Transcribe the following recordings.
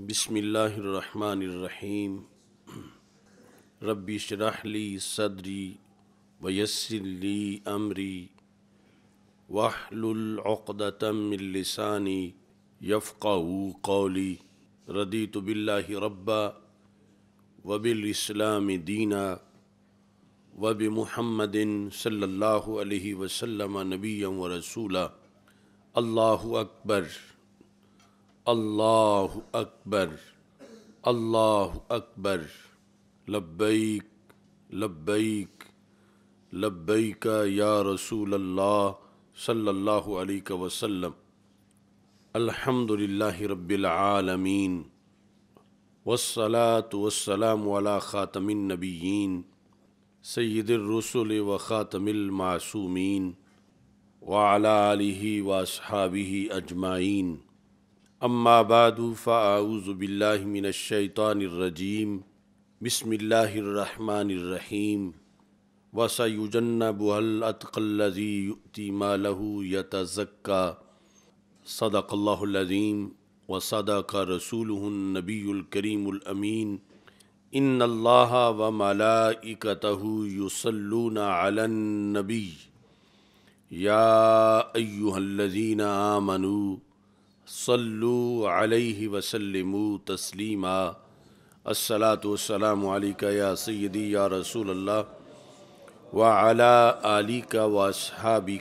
بسم اللہ الرحمن الرحیم ربی شرح لی صدری لی امری واہقدم السانی من لسانی ردی قولی ردیت باللہ ربا وبالاسلام دینا وبمحمد صلی اللہ علیہ وسلم نبیم ورسولا اللہ اکبر اللہ اکبر اللہ اکبر لبیک لبیک لبیک یا رسول اللہ صلی اللہ علیہ وسلم الحمد للہ رب العالمین وسلاۃ وسلم خاتم النبیین سید الرسول و خاطم المعصومین ولا علیہ و صحابی اجمعین اما بعد فاعوذ باللہ من الشیطان الرجیم بسم اللہ الرحمن الرحیم وسیجنبها الاتق الذی یؤتی ما له یتزکا صدق اللہ العظیم وصدق رسول النبی الکریم الامین ان اللہ و یصلون علی النبی یا ایوہ الذین آمنوا صلو وسلم تسلیما السلاۃ و علیکہ یا سیدی یا رسول اللہ و علی کا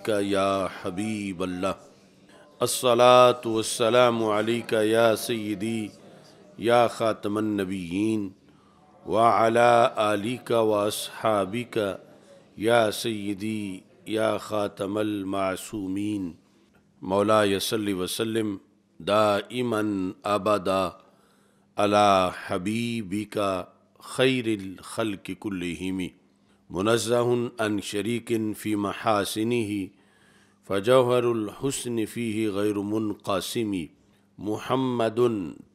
کا یا حبیب اللہ السلاۃ وسلام علیکہ یا سیدی یا خاتم النبیین وعلا علی کا کا یا سیدی یا خاتم المعصومین مولا یسلی وسلم دا امن حبیبی کا خیر الخل ان شریکن فی محاسنی ہی فجوہر الحسن فی قاسمی محمد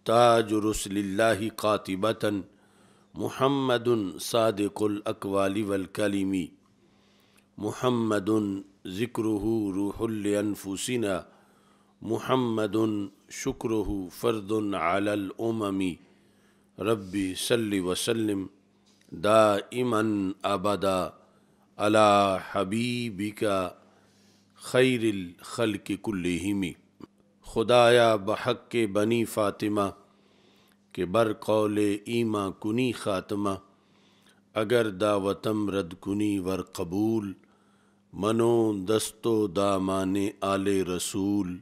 تاج رسل اللہ قاتبتاً محمد صادق الاقوال والکلمی محمد ذکرہ ذکر حرحل محمد شکرہ فرد العلوم ربی صلی وسلم دا امن ابدا حبیبکا خیر الخل کلمی خدایا بحق بنی فاطمہ کہ بر قول ایما کنی خاتمہ اگر دعوتم رد کنی ور قبول منو دستو دامان آل رسول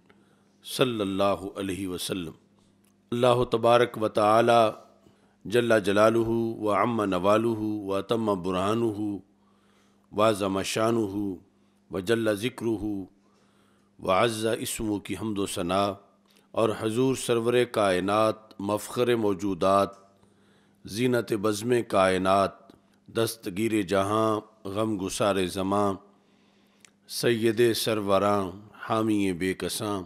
صلی اللہ علیہ وسلم اللہ و تبارک وطلیٰ جلا جلال و ام نوال و تم برہان ہو ضم شان ہو و جلا ذکر ہو و اضاء عصوم کی حمد و ثناء اور حضور سرور کائنات مفخر موجودات زینت بزم کائنات دستگیر جہاں غم گسار زماں سید سروراں حامی بے قساں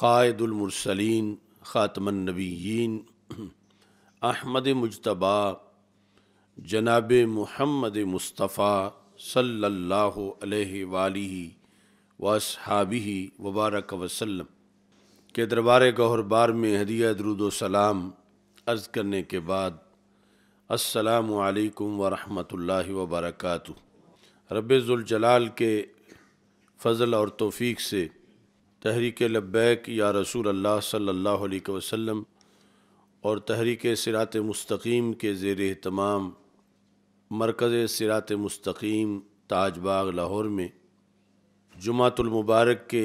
قائد المرسلین خاتم النبیین احمد مجتبہ جناب محمد مصطفیٰ صلی اللہ علیہ وآلہ و صحابی وبارک وسلم کے دربار گہر بار میں ہدیہ درود و سلام عرض کرنے کے بعد السلام علیکم ورحمۃ اللہ وبرکاتہ ربض الجلال کے فضل اور توفیق سے تحریک لبیک یا رسول اللہ صلی اللہ علیہ وسلم اور تحریک سرات مستقیم کے زیر اہتمام مرکز سرات مستقیم تاج باغ لاہور میں جمعۃ المبارک کے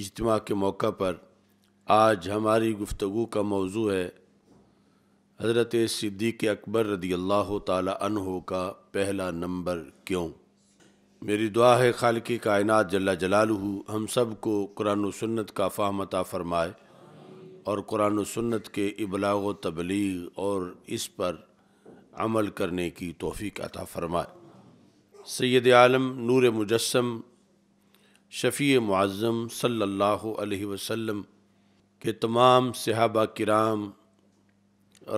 اجتماع کے موقع پر آج ہماری گفتگو کا موضوع ہے حضرت صدیق اکبر رضی اللہ تعالیٰ عنہ کا پہلا نمبر کیوں میری دعا ہے خالقی کائنات جل جلال ہم سب کو قرآن و سنت کا فاہم عطا فرمائے اور قرآن و سنت کے ابلاغ و تبلیغ اور اس پر عمل کرنے کی توفیق عطا فرمائے سید عالم نور مجسم شفیع معظم صلی اللہ علیہ وسلم کے تمام صحابہ کرام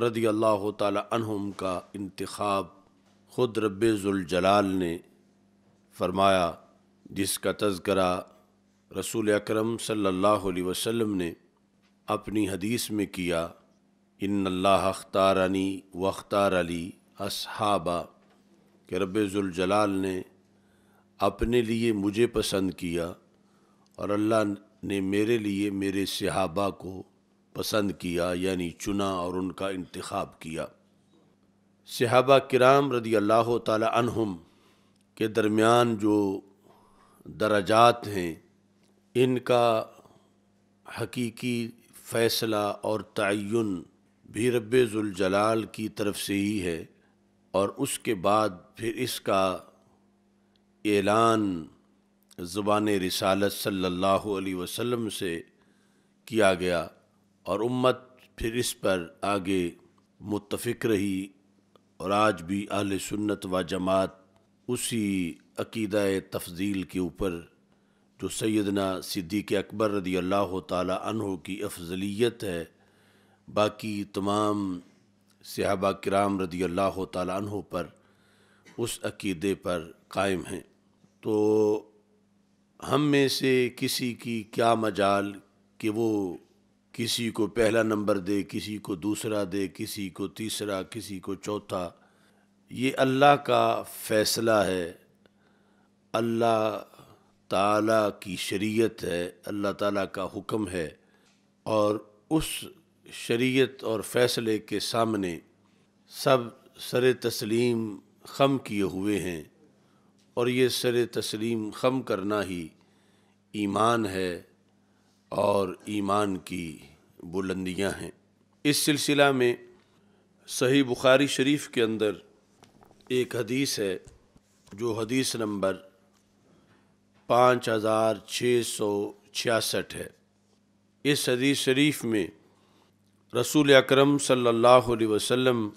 رضی اللہ تعالی عنہم کا انتخاب خود رب ذوالجلال نے فرمایا جس کا تذکرہ رسول اکرم صلی اللہ علیہ وسلم نے اپنی حدیث میں کیا ان اللہ اختار علی و اختار علی اصحابہ کہ رب ذوالجلال نے اپنے لیے مجھے پسند کیا اور اللہ نے میرے لیے میرے صحابہ کو پسند کیا یعنی چنا اور ان کا انتخاب کیا صحابہ کرام رضی اللہ تعالی عنہم کے درمیان جو درجات ہیں ان کا حقیقی فیصلہ اور تعین بھی رب ذوالجلال کی طرف سے ہی ہے اور اس کے بعد پھر اس کا اعلان زبان رسالت صلی اللہ علیہ وسلم سے کیا گیا اور امت پھر اس پر آگے متفق رہی اور آج بھی اہل سنت و جماعت اسی عقیدہ تفضیل کے اوپر جو سیدنا صدیق اکبر رضی اللہ تعالی عنہ کی افضلیت ہے باقی تمام صحابہ کرام رضی اللہ تعالی عنہ پر اس عقیدے پر قائم ہیں تو ہم میں سے کسی کی کیا مجال کہ وہ کسی کو پہلا نمبر دے کسی کو دوسرا دے کسی کو تیسرا کسی کو چوتھا یہ اللہ کا فیصلہ ہے اللہ تعالیٰ کی شریعت ہے اللہ تعالیٰ کا حکم ہے اور اس شریعت اور فیصلے کے سامنے سب سر تسلیم خم کیے ہوئے ہیں اور یہ سر تسلیم خم کرنا ہی ایمان ہے اور ایمان کی بلندیاں ہیں اس سلسلہ میں صحیح بخاری شریف کے اندر ایک حدیث ہے جو حدیث نمبر پانچ ہزار چھ سو چھیاسٹھ ہے اس حدیث شریف میں رسول اکرم صلی اللہ علیہ وسلم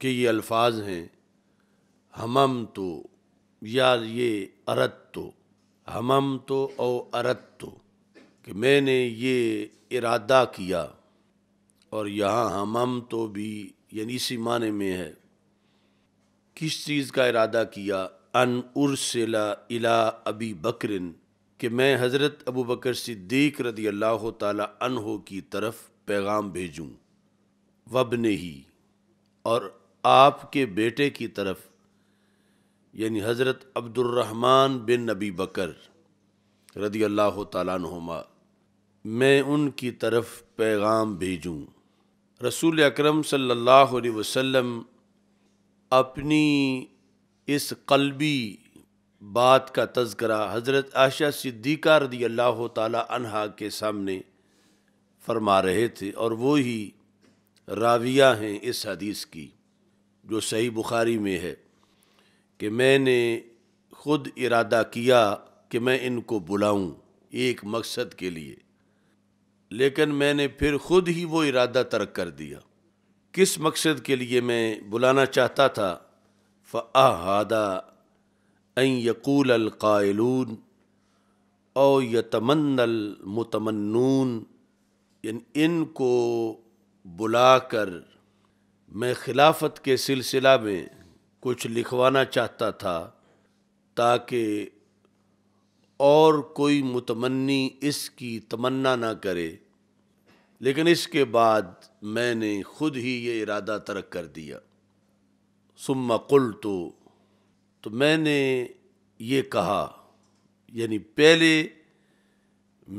کے یہ الفاظ ہیں ہمم تو یا یہ ارت تو ہمم تو او ارت تو کہ میں نے یہ ارادہ کیا اور یہاں ہمم تو بھی یعنی اسی معنی میں ہے کس چیز کا ارادہ کیا ان ارسلا الا ابی بکرن کہ میں حضرت ابو بکر صدیق رضی اللہ تعالی عنہ کی طرف پیغام بھیجوں وب ہی اور آپ کے بیٹے کی طرف یعنی حضرت عبد الرحمن بن نبی بکر رضی اللہ تعالیٰ نما میں ان کی طرف پیغام بھیجوں رسول اکرم صلی اللہ علیہ وسلم اپنی اس قلبی بات کا تذکرہ حضرت عائشہ صدیقہ رضی اللہ تعالی عنہا کے سامنے فرما رہے تھے اور وہی راویہ ہیں اس حدیث کی جو صحیح بخاری میں ہے کہ میں نے خود ارادہ کیا کہ میں ان کو بلاؤں ایک مقصد کے لیے لیکن میں نے پھر خود ہی وہ ارادہ ترک کر دیا کس مقصد کے لیے میں بلانا چاہتا تھا فعادہ این یقول القائلون او یتمن المتمنون یعنی ان کو بلا کر میں خلافت کے سلسلہ میں کچھ لکھوانا چاہتا تھا تاکہ اور کوئی متمنی اس کی تمنا نہ کرے لیکن اس کے بعد میں نے خود ہی یہ ارادہ ترک کر دیا ثم کل تو میں نے یہ کہا یعنی پہلے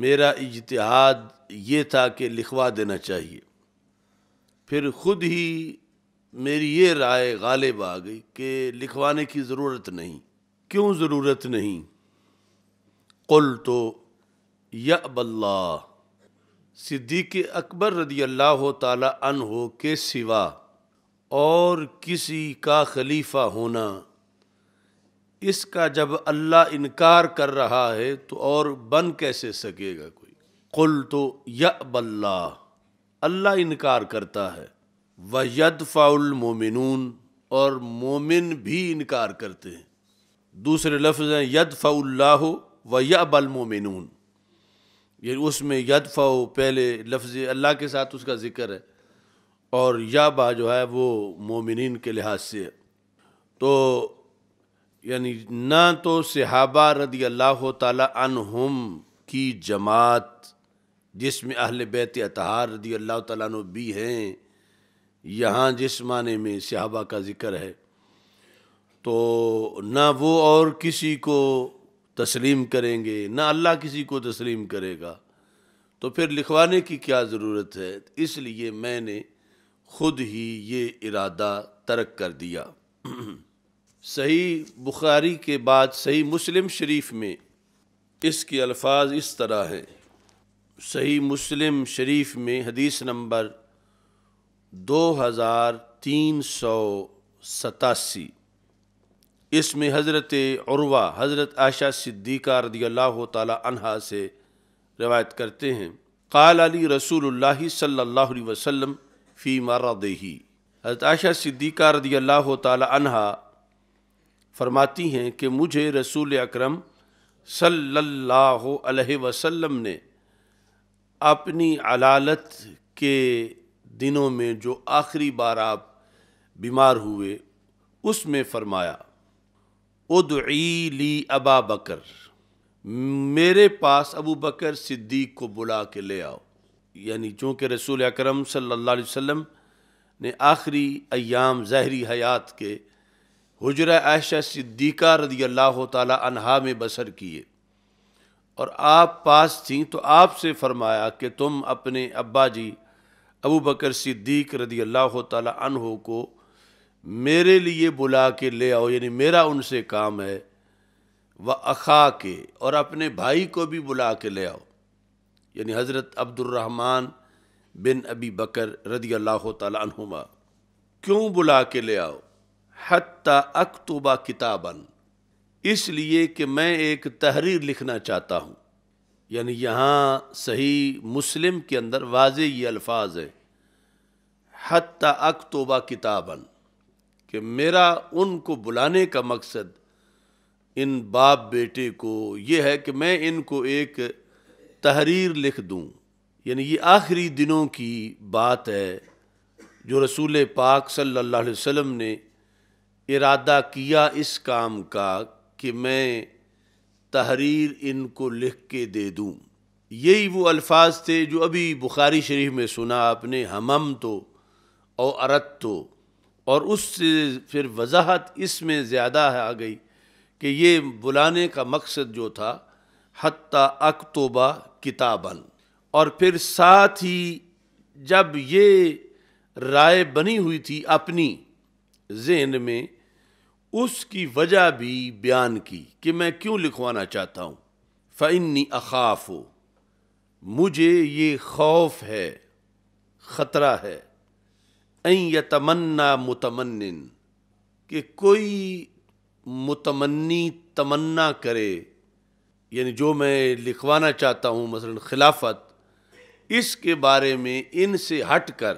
میرا اجتہاد یہ تھا کہ لکھوا دینا چاہیے پھر خود ہی میری یہ رائے غالب آ گئی کہ لکھوانے کی ضرورت نہیں کیوں ضرورت نہیں قل تو یا اب اللہ صدیق اکبر رضی اللہ تعالی عنہ کے سوا اور کسی کا خلیفہ ہونا اس کا جب اللہ انکار کر رہا ہے تو اور بن کیسے سکے گا کوئی قل تو یا اللہ اللہ انکار کرتا ہے و ید فعلومن اور مومن بھی انکار کرتے ہیں دوسرے لفظ ہیں ید فاء اللہ و ب المومنون یعنی اس میں یدفع پہلے لفظ اللہ کے ساتھ اس کا ذکر ہے اور یا با جو ہے وہ مومنین کے لحاظ سے تو یعنی نہ تو صحابہ رضی اللہ تعالی عنہم کی جماعت جس میں اہل بیت اطہار رضی اللہ تعالیٰ بھی ہیں یہاں جس معنی میں صحابہ کا ذکر ہے تو نہ وہ اور کسی کو تسلیم کریں گے نہ اللہ کسی کو تسلیم کرے گا تو پھر لکھوانے کی کیا ضرورت ہے اس لیے میں نے خود ہی یہ ارادہ ترک کر دیا صحیح بخاری کے بعد صحیح مسلم شریف میں اس کے الفاظ اس طرح ہیں صحیح مسلم شریف میں حدیث نمبر دو ہزار تین سو ستاسی اس میں حضرت عروہ حضرت عائشہ صدیقہ رضی اللہ تعالی عنہ سے روایت کرتے ہیں قال علی رسول اللہ صلی اللہ علیہ وسلم فی مرا حضرت عائشہ صدیقہ رضی اللہ تعالی عنہ فرماتی ہیں کہ مجھے رسول اکرم صلی اللہ علیہ وسلم نے اپنی علالت کے دنوں میں جو آخری بار آپ بیمار ہوئے اس میں فرمایا ادعی لی ابا بکر میرے پاس ابو بکر صدیق کو بلا کے لے آؤ یعنی چونکہ رسول اکرم صلی اللہ علیہ وسلم نے آخری ایام ظاہری حیات کے حجرہ عائشہ صدیقہ رضی اللہ تعالی عنہا میں بسر کیے اور آپ پاس تھیں تو آپ سے فرمایا کہ تم اپنے ابا جی ابو بکر صدیق رضی اللہ تعالی عنہ کو میرے لیے بلا کے لے آؤ یعنی میرا ان سے کام ہے وہ اخا کے اور اپنے بھائی کو بھی بلا کے لے آؤ یعنی حضرت عبد الرحمن بن ابی بکر رضی اللہ تعالیٰ عنہما کیوں بلا کے لے آؤ حت اکتوبہ کتابن اس لیے کہ میں ایک تحریر لکھنا چاہتا ہوں یعنی یہاں صحیح مسلم کے اندر واضح یہ الفاظ ہے حت اکتوبہ کتابن کہ میرا ان کو بلانے کا مقصد ان باپ بیٹے کو یہ ہے کہ میں ان کو ایک تحریر لکھ دوں یعنی یہ آخری دنوں کی بات ہے جو رسول پاک صلی اللہ علیہ وسلم نے ارادہ کیا اس کام کا کہ میں تحریر ان کو لکھ کے دے دوں یہی وہ الفاظ تھے جو ابھی بخاری شریف میں سنا آپ نے ہمم تو ارت تو اور اس سے پھر وضاحت اس میں زیادہ آ گئی کہ یہ بلانے کا مقصد جو تھا حتیٰ اکتوبہ کتابً اور پھر ساتھ ہی جب یہ رائے بنی ہوئی تھی اپنی ذہن میں اس کی وجہ بھی بیان کی کہ میں کیوں لکھوانا چاہتا ہوں فعنی أَخَافُ ہو مجھے یہ خوف ہے خطرہ ہے ان یتمنا متمن کہ کوئی متمنی تمنا کرے یعنی جو میں لکھوانا چاہتا ہوں مثلا خلافت اس کے بارے میں ان سے ہٹ کر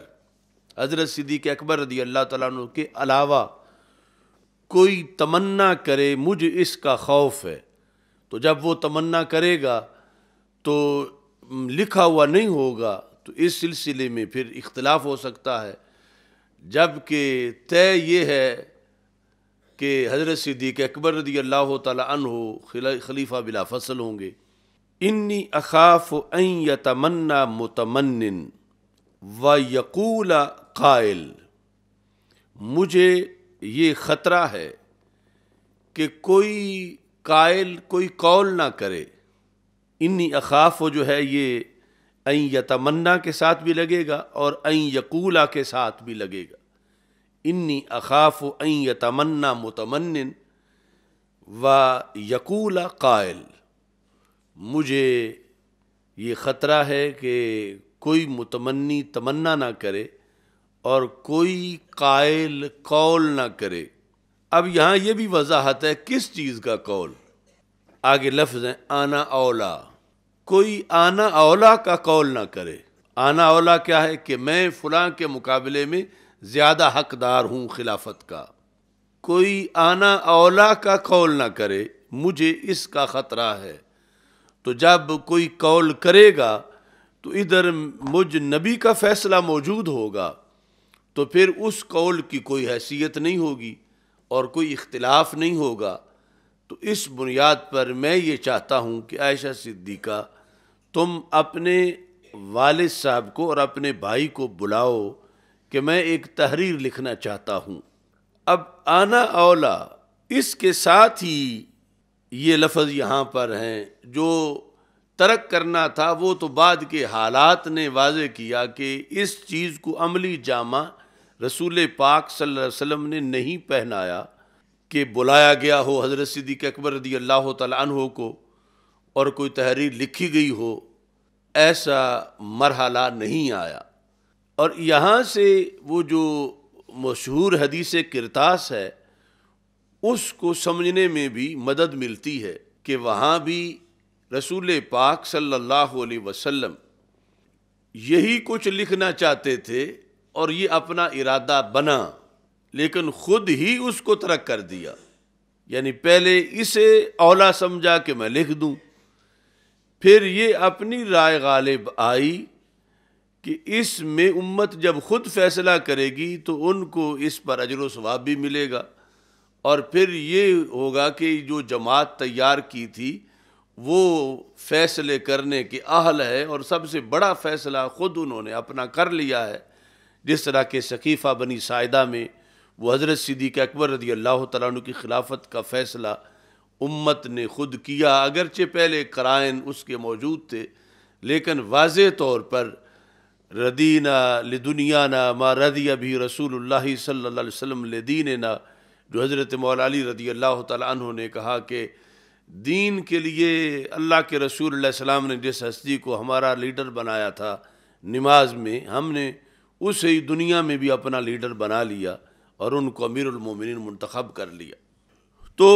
حضرت صدیق اکبر رضی اللہ تعالیٰ عنہ کے علاوہ کوئی تمنا کرے مجھے اس کا خوف ہے تو جب وہ تمنا کرے گا تو لکھا ہوا نہیں ہوگا تو اس سلسلے میں پھر اختلاف ہو سکتا ہے جب کہ طے یہ ہے کہ حضرت صدیق اکبر رضی اللہ تعالیٰ عنہ خلیفہ بلا فصل ہوں گے انی اخاف ان یتمنا متمن و یقول قائل مجھے یہ خطرہ ہے کہ کوئی قائل کوئی قول نہ کرے انی اخاف جو ہے یہ این تمنا کے ساتھ بھی لگے گا اور این یقولا کے ساتھ بھی لگے گا انی اقاف و یتمنا تمنا متمن و یقولا قائل مجھے یہ خطرہ ہے کہ کوئی متمنی تمنا نہ کرے اور کوئی قائل قول نہ کرے اب یہاں یہ بھی وضاحت ہے کس چیز کا قول آگے لفظ ہیں آنا اولا کوئی آنا اولا کا قول نہ کرے آنا اولا کیا ہے کہ میں فلاں کے مقابلے میں زیادہ حقدار ہوں خلافت کا کوئی آنا اولا کا قول نہ کرے مجھے اس کا خطرہ ہے تو جب کوئی قول کرے گا تو ادھر مجھ نبی کا فیصلہ موجود ہوگا تو پھر اس قول کی کوئی حیثیت نہیں ہوگی اور کوئی اختلاف نہیں ہوگا تو اس بنیاد پر میں یہ چاہتا ہوں کہ عائشہ صدیقہ تم اپنے والد صاحب کو اور اپنے بھائی کو بلاؤ کہ میں ایک تحریر لکھنا چاہتا ہوں اب آنا اولا اس کے ساتھ ہی یہ لفظ یہاں پر ہیں جو ترک کرنا تھا وہ تو بعد کے حالات نے واضح کیا کہ اس چیز کو عملی جامہ رسول پاک صلی اللہ علیہ وسلم نے نہیں پہنایا کہ بلایا گیا ہو حضرت صدیق اکبر رضی اللہ تعالیٰ عنہ کو اور کوئی تحریر لکھی گئی ہو ایسا مرحلہ نہیں آیا اور یہاں سے وہ جو مشہور حدیث کرتاس ہے اس کو سمجھنے میں بھی مدد ملتی ہے کہ وہاں بھی رسول پاک صلی اللہ علیہ وسلم یہی کچھ لکھنا چاہتے تھے اور یہ اپنا ارادہ بنا لیکن خود ہی اس کو ترک کر دیا یعنی پہلے اسے اولا سمجھا کہ میں لکھ دوں پھر یہ اپنی رائے غالب آئی کہ اس میں امت جب خود فیصلہ کرے گی تو ان کو اس پر اجر و ثواب بھی ملے گا اور پھر یہ ہوگا کہ جو جماعت تیار کی تھی وہ فیصلے کرنے کے اہل ہے اور سب سے بڑا فیصلہ خود انہوں نے اپنا کر لیا ہے جس طرح کہ ثقیفہ بنی سائدہ میں وہ حضرت صدیق اکبر رضی اللہ تعالیٰ عنہ کی خلافت کا فیصلہ امت نے خود کیا اگرچہ پہلے قرائن اس کے موجود تھے لیکن واضح طور پر ردینہ لدنیا نا ردی بھی رسول اللہ صلی اللہ علیہ وسلم لدیننا جو حضرت مولا علی رضی اللہ تعالیٰ عنہ نے کہا کہ دین کے لیے اللہ کے رسول اللہ السلام نے جس ہستی کو ہمارا لیڈر بنایا تھا نماز میں ہم نے اسے دنیا میں بھی اپنا لیڈر بنا لیا اور ان کو امیر المومنین منتخب کر لیا تو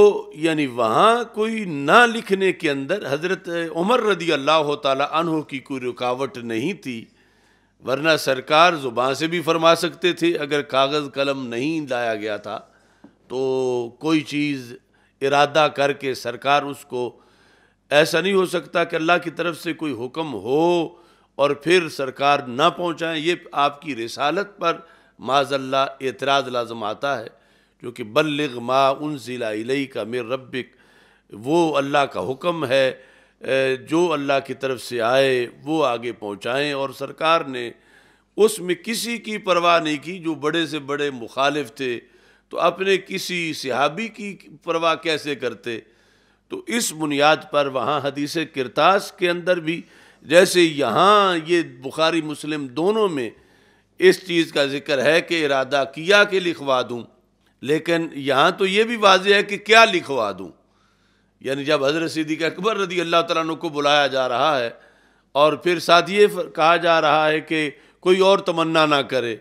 یعنی وہاں کوئی نہ لکھنے کے اندر حضرت عمر رضی اللہ تعالیٰ عنہ کی کوئی رکاوٹ نہیں تھی ورنہ سرکار زبان سے بھی فرما سکتے تھے اگر کاغذ قلم نہیں لایا گیا تھا تو کوئی چیز ارادہ کر کے سرکار اس کو ایسا نہیں ہو سکتا کہ اللہ کی طرف سے کوئی حکم ہو اور پھر سرکار نہ پہنچائیں یہ آپ کی رسالت پر معذ اللہ اعتراض لازم آتا ہے جو کہ بلغ ما انزل ضلع علی کا ربک وہ اللہ کا حکم ہے جو اللہ کی طرف سے آئے وہ آگے پہنچائیں اور سرکار نے اس میں کسی کی پرواہ نہیں کی جو بڑے سے بڑے مخالف تھے تو اپنے کسی صحابی کی پرواہ کیسے کرتے تو اس بنیاد پر وہاں حدیث کرتاس کے اندر بھی جیسے یہاں یہ بخاری مسلم دونوں میں اس چیز کا ذکر ہے کہ ارادہ کیا کہ لکھوا دوں لیکن یہاں تو یہ بھی واضح ہے کہ کیا لکھوا دوں یعنی جب حضرت صدیق اکبر رضی اللہ تعالیٰ عنہ کو بلایا جا رہا ہے اور پھر ساتھ یہ کہا جا رہا ہے کہ کوئی اور تمنا نہ کرے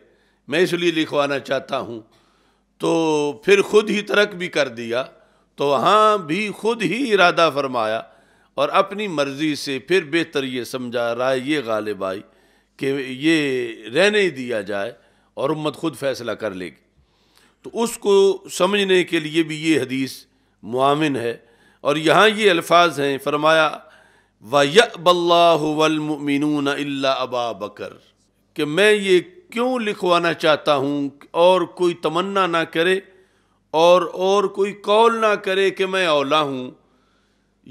میں اس لیے لکھوانا چاہتا ہوں تو پھر خود ہی ترک بھی کر دیا تو وہاں بھی خود ہی ارادہ فرمایا اور اپنی مرضی سے پھر بہتر یہ سمجھا رہا ہے یہ غالب آئی کہ یہ رہنے دیا جائے اور امت خود فیصلہ کر لے گی تو اس کو سمجھنے کے لیے بھی یہ حدیث معامن ہے اور یہاں یہ الفاظ ہیں فرمایا و اللَّهُ اللہ إِلَّا اللہ ابا بکر کہ میں یہ کیوں لکھوانا چاہتا ہوں اور کوئی تمنا نہ کرے اور اور کوئی قول نہ کرے کہ میں اولا ہوں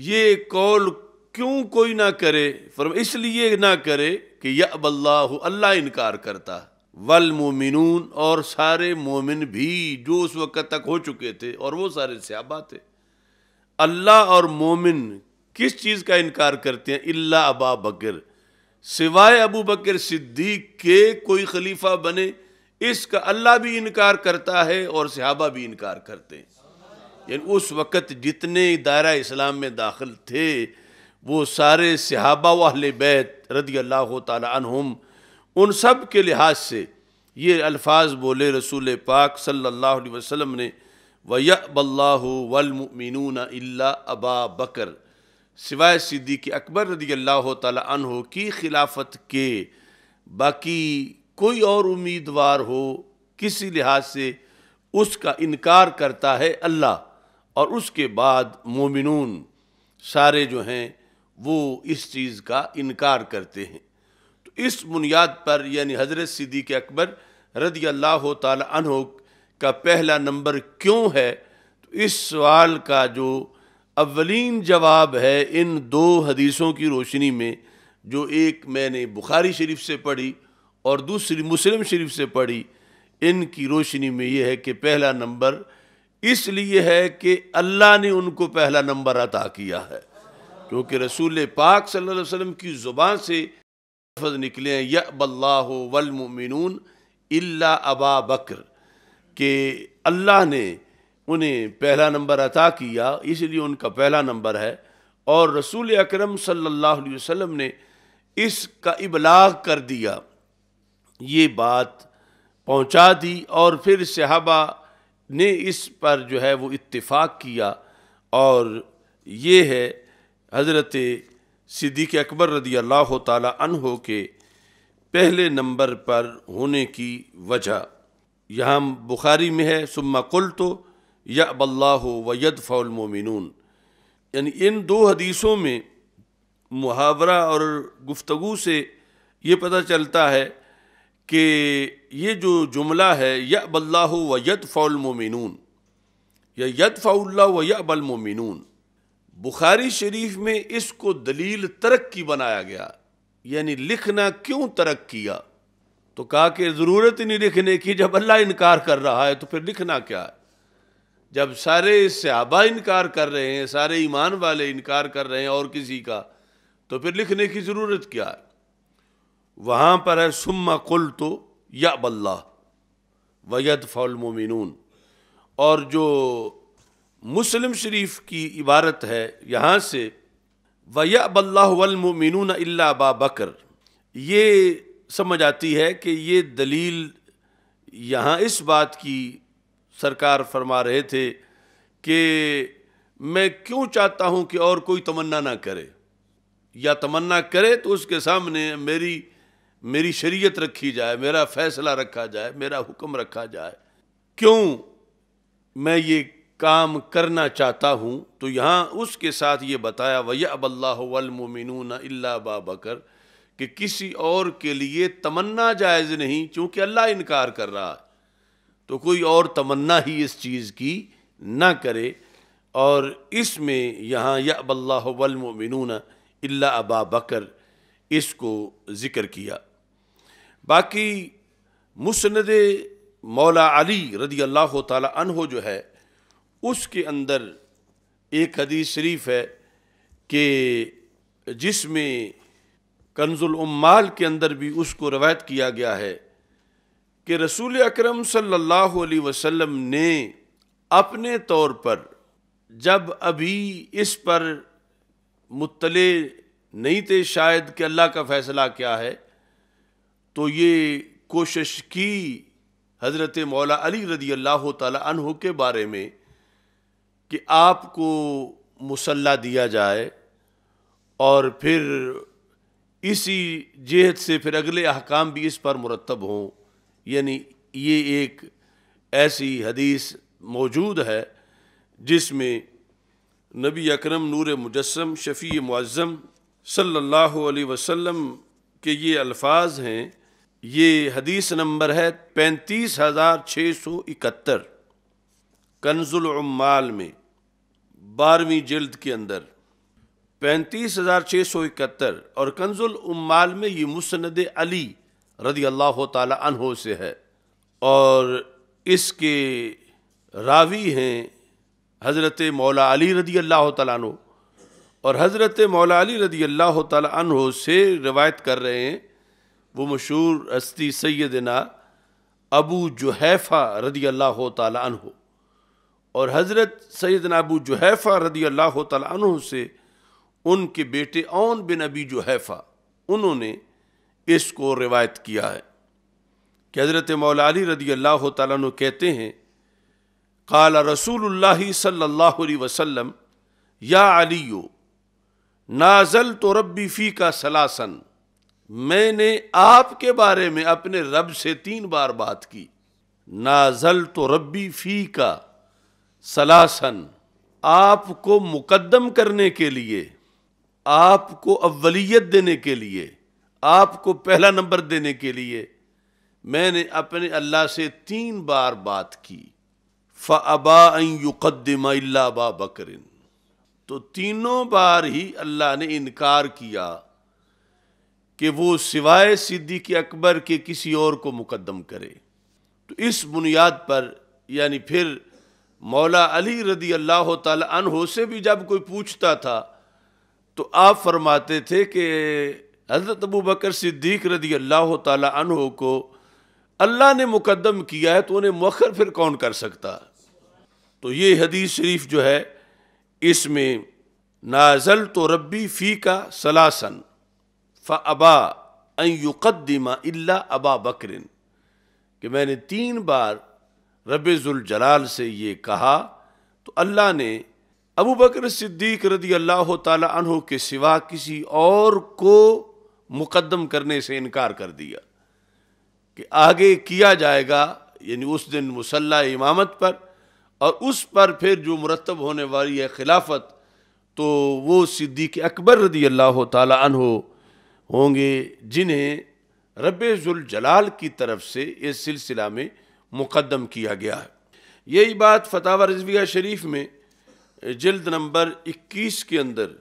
یہ قول کیوں کوئی نہ کرے اس لیے نہ کرے کہ یعب اللہ اللہ انکار کرتا ہے والمومنون اور سارے مومن بھی جو اس وقت تک ہو چکے تھے اور وہ سارے صحابہ تھے اللہ اور مومن کس چیز کا انکار کرتے ہیں اللہ ابا بکر سوائے ابو بکر صدیق کے کوئی خلیفہ بنے اس کا اللہ بھی انکار کرتا ہے اور صحابہ بھی انکار کرتے ہیں یعنی اس وقت جتنے دائرہ اسلام میں داخل تھے وہ سارے صحابہ و اہل بیت رضی اللہ تعالی عنہم ان سب کے لحاظ سے یہ الفاظ بولے رسول پاک صلی اللہ علیہ وسلم نے اللَّهُ وَالْمُؤْمِنُونَ اللہ ابا بكر سوائے صدیق اکبر رضی اللہ تعالیٰ عنہ کی خلافت کے باقی کوئی اور امیدوار ہو کسی لحاظ سے اس کا انکار کرتا ہے اللہ اور اس کے بعد مومنون سارے جو ہیں وہ اس چیز کا انکار کرتے ہیں اس بنیاد پر یعنی حضرت صدیق اکبر رضی اللہ تعالی عنہ کا پہلا نمبر کیوں ہے تو اس سوال کا جو اولین جواب ہے ان دو حدیثوں کی روشنی میں جو ایک میں نے بخاری شریف سے پڑھی اور دوسری مسلم شریف سے پڑھی ان کی روشنی میں یہ ہے کہ پہلا نمبر اس لیے ہے کہ اللہ نے ان کو پہلا نمبر عطا کیا ہے کیونکہ رسول پاک صلی اللہ علیہ وسلم کی زبان سے لفظ نکلے ہیں یب اللہ والمؤمنون اللہ ابا بکر کہ اللہ نے انہیں پہلا نمبر عطا کیا اس لیے ان کا پہلا نمبر ہے اور رسول اکرم صلی اللہ علیہ وسلم نے اس کا ابلاغ کر دیا یہ بات پہنچا دی اور پھر صحابہ نے اس پر جو ہے وہ اتفاق کیا اور یہ ہے حضرت صدیق اکبر رضی اللہ تعالی عنہ کے پہلے نمبر پر ہونے کی وجہ یہاں بخاری میں ہے سمہ کل تو یا اب اللہ و ید یعنی ان دو حدیثوں میں محاورہ اور گفتگو سے یہ پتہ چلتا ہے کہ یہ جو جملہ ہے یَ اللہ و ید المومنون یا ید اللہ و ب المومنون بخاری شریف میں اس کو دلیل ترقی بنایا گیا یعنی لکھنا کیوں ترک کیا تو کہا کہ ضرورت ہی نہیں لکھنے کی جب اللہ انکار کر رہا ہے تو پھر لکھنا کیا ہے جب سارے صحابہ انکار کر رہے ہیں سارے ایمان والے انکار کر رہے ہیں اور کسی کا تو پھر لکھنے کی ضرورت کیا ہے وہاں پر ہے سما کل تو یا بلّہ وید فالمومنون اور جو مسلم شریف کی عبارت ہے یہاں سے ویاب اللہ المنون اللہ با بکر یہ سمجھ آتی ہے کہ یہ دلیل یہاں اس بات کی سرکار فرما رہے تھے کہ میں کیوں چاہتا ہوں کہ اور کوئی تمنا نہ کرے یا تمنا کرے تو اس کے سامنے میری میری شریعت رکھی جائے میرا فیصلہ رکھا جائے میرا حکم رکھا جائے کیوں میں یہ کام کرنا چاہتا ہوں تو یہاں اس کے ساتھ یہ بتایا وہ اب اللہ ولم اللہ با بکر کہ کسی اور کے لیے تمنا جائز نہیں چونکہ اللہ انکار کر رہا ہے تو کوئی اور تمنا ہی اس چیز کی نہ کرے اور اس میں یہاں اب اللہ ولم اللہ ابا بکر اس کو ذکر کیا باقی مسند مولا علی رضی اللہ تعالی عنہ جو ہے اس کے اندر ایک حدیث شریف ہے کہ جس میں کنز العمال کے اندر بھی اس کو روایت کیا گیا ہے کہ رسول اکرم صلی اللہ علیہ وسلم نے اپنے طور پر جب ابھی اس پر مطلع نہیں تھے شاید کہ اللہ کا فیصلہ کیا ہے تو یہ کوشش کی حضرت مولا علی رضی اللہ تعالیٰ عنہ کے بارے میں کہ آپ کو مسلح دیا جائے اور پھر اسی جہت سے پھر اگلے احکام بھی اس پر مرتب ہوں یعنی یہ ایک ایسی حدیث موجود ہے جس میں نبی اکرم نور مجسم شفیع معظم صلی اللہ علیہ وسلم کے یہ الفاظ ہیں یہ حدیث نمبر ہے پینتیس ہزار چھ سو اکہتر کنز العمال میں بارہویں جلد کے اندر پینتیس ہزار چھ سو اکہتر اور کنز العمال میں یہ مسند علی رضی اللہ تعالی عنہ سے ہے اور اس کے راوی ہیں حضرت مولا علی رضی اللہ تعالیٰ عنہ اور حضرت مولا علی رضی اللہ تعالیٰ عنہ سے روایت کر رہے ہیں وہ مشہور ہستی سیدنا ابو جحیفہ رضی اللہ تعالیٰ عنہ اور حضرت سید ابو جو رضی اللہ تعالیٰ عنہ سے ان کے بیٹے اون بن ابی جو انہوں نے اس کو روایت کیا ہے کہ حضرت مولا علی رضی اللہ تعالیٰ عنہ کہتے ہیں قال رسول اللہ صلی اللہ علیہ وسلم یا علیو نازل تو ربی فی کا سلاسن میں نے آپ کے بارے میں اپنے رب سے تین بار بات کی نازل تو ربی فی کا سلاسن آپ کو مقدم کرنے کے لیے آپ کو اولیت دینے کے لیے آپ کو پہلا نمبر دینے کے لیے میں نے اپنے اللہ سے تین بار بات کی فبا قدم اللہ با بکر تو تینوں بار ہی اللہ نے انکار کیا کہ وہ سوائے صدیق اکبر کے کسی اور کو مقدم کرے تو اس بنیاد پر یعنی پھر مولا علی رضی اللہ تعالی عنہ سے بھی جب کوئی پوچھتا تھا تو آپ فرماتے تھے کہ حضرت ابو بکر صدیق رضی اللہ تعالی عنہ کو اللہ نے مقدم کیا ہے تو انہیں مؤخر پھر کون کر سکتا تو یہ حدیث شریف جو ہے اس میں نازل تو ربی فی کا سلاسن ان یقدمہ اللہ ابا بکرن کہ میں نے تین بار رب الجلال سے یہ کہا تو اللہ نے ابو بکر صدیق رضی اللہ تعالی عنہ کے سوا کسی اور کو مقدم کرنے سے انکار کر دیا کہ آگے کیا جائے گا یعنی اس دن مسلح امامت پر اور اس پر پھر جو مرتب ہونے والی ہے خلافت تو وہ صدیق اکبر رضی اللہ تعالی عنہ ہوں گے جنہیں رب ذوالجلال کی طرف سے اس سلسلہ میں مقدم کیا گیا ہے یہی بات فتح و رضویہ شریف میں جلد نمبر اکیس کے اندر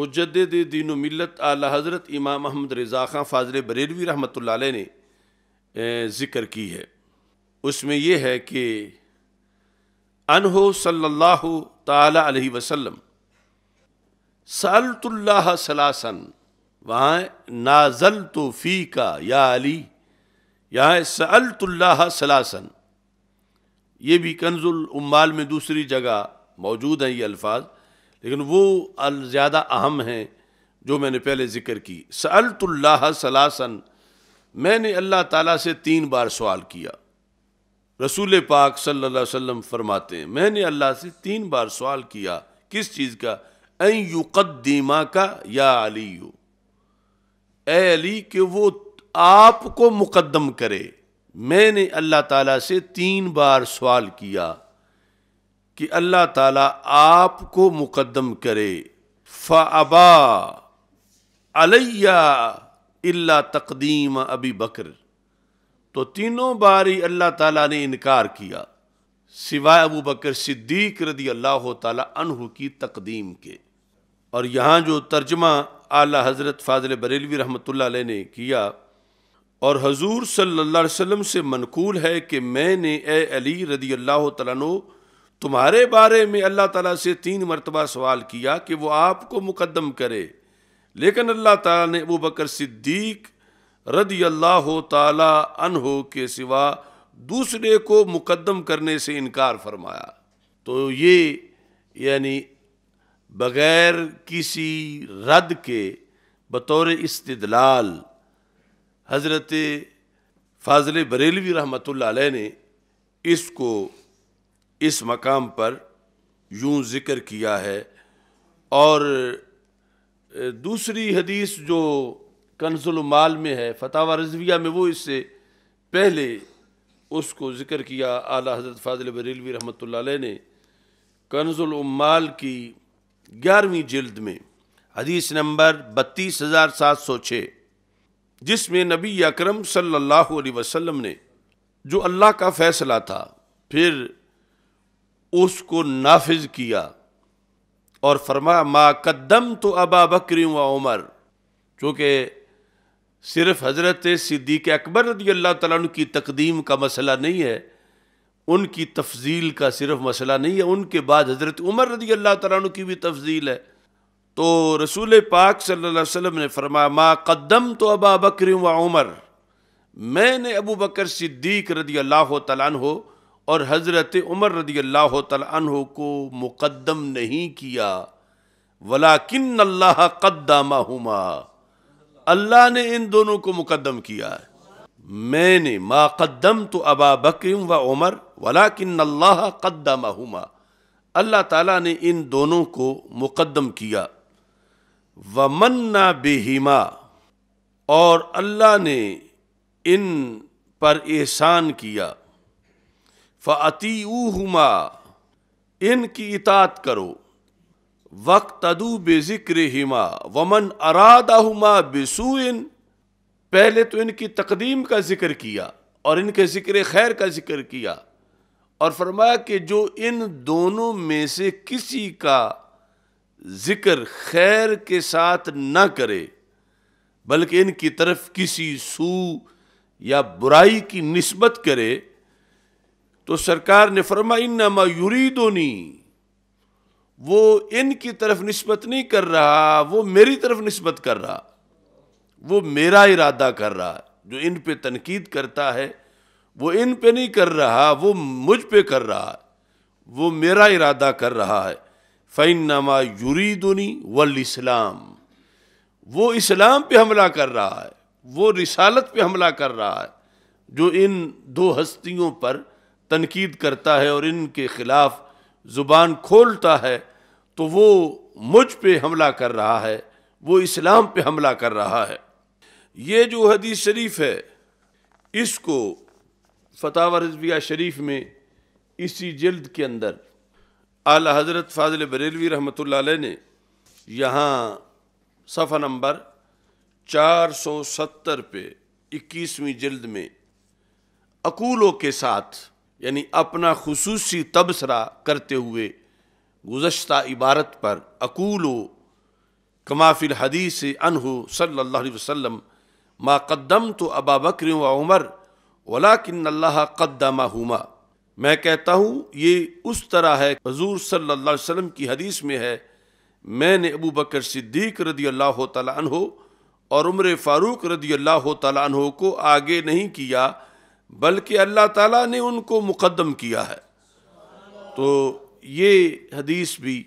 مجدد دین و ملت آلہ حضرت امام محمد خان فاضل بریلوی رحمۃ اللہ علیہ نے ذکر کی ہے اس میں یہ ہے کہ انہو صلی اللہ تعالیٰ علیہ وسلم سعلۃ اللہ سلاسن وہاں نازل تو فی کا یا علی یہاں سألت سلط اللہ سلاسن یہ بھی کنز العمال میں دوسری جگہ موجود ہیں یہ الفاظ لیکن وہ زیادہ اہم ہیں جو میں نے پہلے ذکر کی سألت اللہ سلاسن میں نے اللہ تعالیٰ سے تین بار سوال کیا رسول پاک صلی اللہ علیہ وسلم فرماتے ہیں میں نے اللہ سے تین بار سوال کیا کس چیز کا این یو کا یا علی اے علی کہ وہ آپ کو مقدم کرے میں نے اللہ تعالیٰ سے تین بار سوال کیا کہ اللہ تعالیٰ آپ کو مقدم کرے فعبا علیہ اللہ تقدیم ابی بکر تو تینوں بار ہی اللہ تعالیٰ نے انکار کیا سوائے ابو بکر صدیق رضی اللہ تعالیٰ عنہ کی تقدیم کے اور یہاں جو ترجمہ اعلیٰ حضرت فاضل بریلوی رحمۃ اللہ علیہ نے کیا اور حضور صلی اللہ علیہ وسلم سے منقول ہے کہ میں نے اے علی رضی اللہ تعالیٰ تمہارے بارے میں اللہ تعالیٰ سے تین مرتبہ سوال کیا کہ وہ آپ کو مقدم کرے لیکن اللہ تعالیٰ نے ابو بکر صدیق رضی اللہ تعالیٰ عنہ کے سوا دوسرے کو مقدم کرنے سے انکار فرمایا تو یہ یعنی بغیر کسی رد کے بطور استدلال حضرت فاضل بریلوی رحمۃ اللہ علیہ نے اس کو اس مقام پر یوں ذکر کیا ہے اور دوسری حدیث جو کنز المال میں ہے فتح و رضویہ میں وہ اس سے پہلے اس کو ذکر کیا اعلیٰ حضرت فاضل بریلوی رحمۃ اللہ علیہ نے کنز المال کی گیارہویں جلد میں حدیث نمبر بتیس ہزار سات سو چھ جس میں نبی اکرم صلی اللہ علیہ وسلم نے جو اللہ کا فیصلہ تھا پھر اس کو نافذ کیا اور فرما ما قدم تو ابا و عمر چونکہ صرف حضرت صدیق اکبر رضی اللہ تعالیٰ عنہ کی تقدیم کا مسئلہ نہیں ہے ان کی تفضیل کا صرف مسئلہ نہیں ہے ان کے بعد حضرت عمر رضی اللہ تعالیٰ عنہ کی بھی تفضیل ہے تو رسول پاک صلی اللہ علیہ وسلم نے فرمایا قدم تو ابا بکر و عمر میں نے ابو بکر صدیق رضی اللہ تعالیٰ عنہ اور حضرت عمر رضی اللہ تعالیٰ عنہ کو مقدم نہیں کیا ولاکن اللہ قدامہ اللہ نے ان دونوں کو مقدم کیا میں نے ما قدم تو ابا بکر و عمر ولا کن اللہ قدامہ اللہ تعالیٰ نے ان دونوں کو مقدم کیا ومن بہیما اور اللہ نے ان پر احسان کیا فعتی ان کی اطاعت کرو وقت ادو بے ذکر ہیما ومن ارادہ ہما پہلے تو ان کی تقدیم کا ذکر کیا اور ان کے ذکر خیر کا ذکر کیا اور فرمایا کہ جو ان دونوں میں سے کسی کا ذکر خیر کے ساتھ نہ کرے بلکہ ان کی طرف کسی سو یا برائی کی نسبت کرے تو سرکار نے فرما انما یریدونی وہ ان کی طرف نسبت نہیں کر رہا وہ میری طرف نسبت کر رہا وہ میرا ارادہ کر رہا جو ان پہ تنقید کرتا ہے وہ ان پہ نہیں کر رہا وہ مجھ پہ کر رہا وہ میرا ارادہ کر رہا ہے فین نما یوری دنی وہ اسلام پہ حملہ کر رہا ہے وہ رسالت پہ حملہ کر رہا ہے جو ان دو ہستیوں پر تنقید کرتا ہے اور ان کے خلاف زبان کھولتا ہے تو وہ مجھ پہ حملہ کر رہا ہے وہ اسلام پہ حملہ کر رہا ہے یہ جو حدیث شریف ہے اس کو فتح رضویہ شریف میں اسی جلد کے اندر اعلیٰ حضرت فاضل بریلوی رحمۃ اللہ علیہ نے یہاں صفحہ نمبر چار سو ستر پہ اکیسویں جلد میں اقولوں کے ساتھ یعنی اپنا خصوصی تبصرہ کرتے ہوئے گزشتہ عبارت پر اقول و کما فل حدیث ان ہو صلی اللہ علیہ وسلم ما قدم تو ابا بکر و عمر ولاکن اللہ قدمہ ہما میں کہتا ہوں یہ اس طرح ہے حضور صلی اللہ علیہ وسلم کی حدیث میں ہے میں نے ابو بکر صدیق رضی اللہ تعالیٰ عنہ اور عمر فاروق رضی اللہ تعالیٰ عنہ کو آگے نہیں کیا بلکہ اللہ تعالیٰ نے ان کو مقدم کیا ہے تو یہ حدیث بھی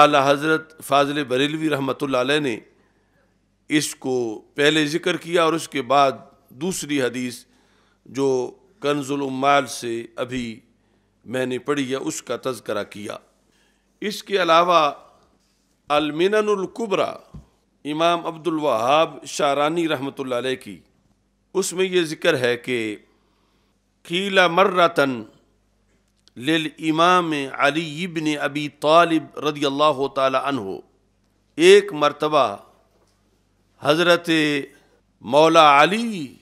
اعلیٰ حضرت فاضل بریلوی رحمۃ اس کو پہلے ذکر کیا اور اس کے بعد دوسری حدیث جو کنز المال سے ابھی میں نے پڑھی ہے اس کا تذکرہ کیا اس کے علاوہ المنن القبرہ امام عبد الوہاب شارانی رحمۃ اللہ علیہ کی اس میں یہ ذکر ہے کہ قیلا مرتن لل امام علی ابن ابی طالب رضی اللہ تعالی عنہ ہو ایک مرتبہ حضرت مولا علی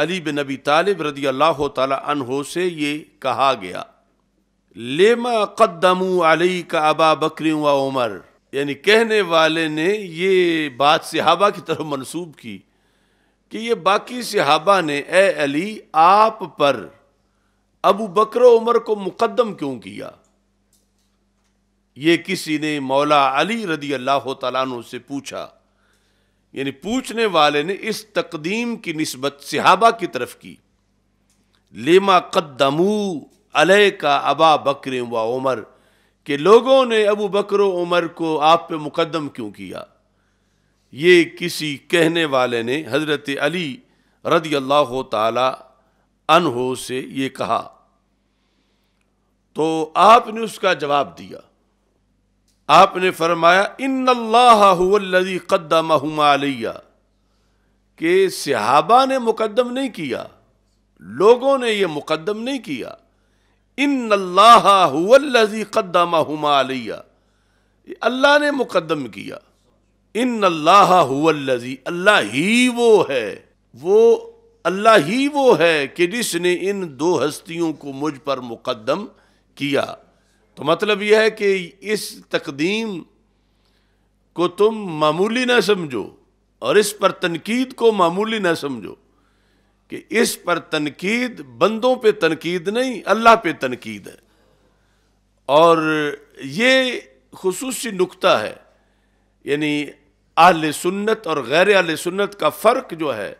علی بن نبی طالب رضی اللہ تعالی عنہ سے یہ کہا گیا لیما قدم علی کا ابا و عمر یعنی کہنے والے نے یہ بات صحابہ کی طرف منسوب کی کہ یہ باقی صحابہ نے اے علی آپ پر ابو بکر و عمر کو مقدم کیوں کیا یہ کسی نے مولا علی رضی اللہ تعالیٰ عنہ سے پوچھا یعنی پوچھنے والے نے اس تقدیم کی نسبت صحابہ کی طرف کی لیما قدمو علیہ کا ابا بکر و عمر کہ لوگوں نے ابو بکر و عمر کو آپ پہ مقدم کیوں کیا یہ کسی کہنے والے نے حضرت علی رضی اللہ تعالی انہوں سے یہ کہا تو آپ نے اس کا جواب دیا آپ نے فرمایا ان اللہ هو الذی قدمہما عالیہ کہ صحابہ نے مقدم نہیں کیا لوگوں نے یہ مقدم نہیں کیا ان اللہ الذی قدمہما عالیہ اللہ نے مقدم کیا ان اللہ هو الزی اللہ ہی وہ ہے وہ اللہ ہی وہ ہے کہ جس نے ان دو ہستیوں کو مجھ پر مقدم کیا تو مطلب یہ ہے کہ اس تقدیم کو تم معمولی نہ سمجھو اور اس پر تنقید کو معمولی نہ سمجھو کہ اس پر تنقید بندوں پہ تنقید نہیں اللہ پہ تنقید ہے اور یہ خصوصی نقطہ ہے یعنی اہل سنت اور غیر اہل سنت کا فرق جو ہے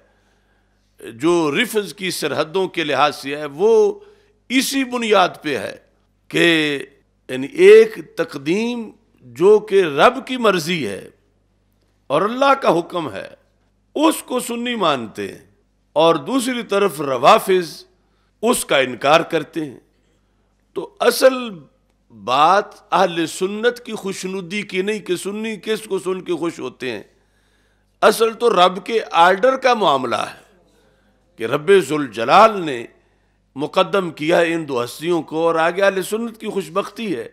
جو رفض کی سرحدوں کے لحاظ سے ہے وہ اسی بنیاد پہ ہے کہ یعنی ایک تقدیم جو کہ رب کی مرضی ہے اور اللہ کا حکم ہے اس کو سنی مانتے ہیں اور دوسری طرف روافظ اس کا انکار کرتے ہیں تو اصل بات اہل سنت کی خوشنودی کی نہیں کہ سنی کس کو سن کے خوش ہوتے ہیں اصل تو رب کے آرڈر کا معاملہ ہے کہ رب ذوالجلال نے مقدم کیا ہے ان دو ہستیوں کو اور آگے علیہ سنت کی خوش بختی ہے